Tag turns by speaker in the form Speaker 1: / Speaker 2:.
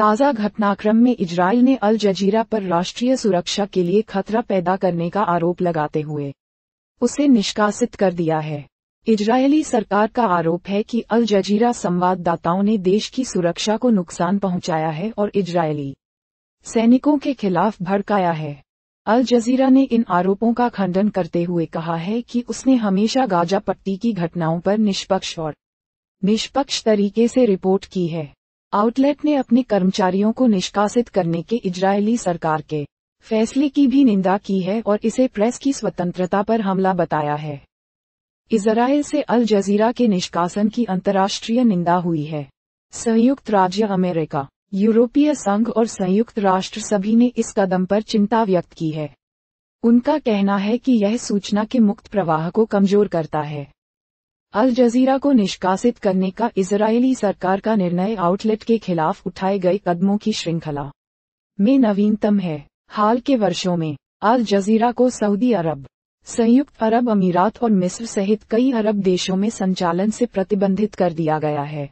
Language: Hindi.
Speaker 1: ताज़ा घटनाक्रम में इजराइल ने अल जजीरा पर राष्ट्रीय सुरक्षा के लिए खतरा पैदा करने का आरोप लगाते हुए उसे निष्कासित कर दिया है इजरायली सरकार का आरोप है कि अल जजीरा संवाददाताओं ने देश की सुरक्षा को नुकसान पहुंचाया है और इजरायली सैनिकों के खिलाफ भड़काया है अल जजीरा ने इन आरोपों का खंडन करते हुए कहा है कि उसने हमेशा गाजा पट्टी की घटनाओं पर निष्पक्ष और निष्पक्ष तरीके से रिपोर्ट की है आउटलेट ने अपने कर्मचारियों को निष्कासित करने के इजरायली सरकार के फैसले की भी निंदा की है और इसे प्रेस की स्वतंत्रता पर हमला बताया है इसराइल से अल जजीरा के निष्कासन की अंतर्राष्ट्रीय निंदा हुई है संयुक्त राज्य अमेरिका यूरोपीय संघ और संयुक्त राष्ट्र सभी ने इस कदम पर चिंता व्यक्त की है उनका कहना है कि यह सूचना के मुक्त प्रवाह को कमजोर करता है अल जजीरा को निष्कासित करने का इजरायली सरकार का निर्णय आउटलेट के खिलाफ उठाए गए कदमों की श्रृंखला में नवीनतम है हाल के वर्षों में अल जजीरा को सऊदी अरब संयुक्त अरब अमीरात और मिस्र सहित कई अरब देशों में संचालन से प्रतिबंधित कर दिया गया है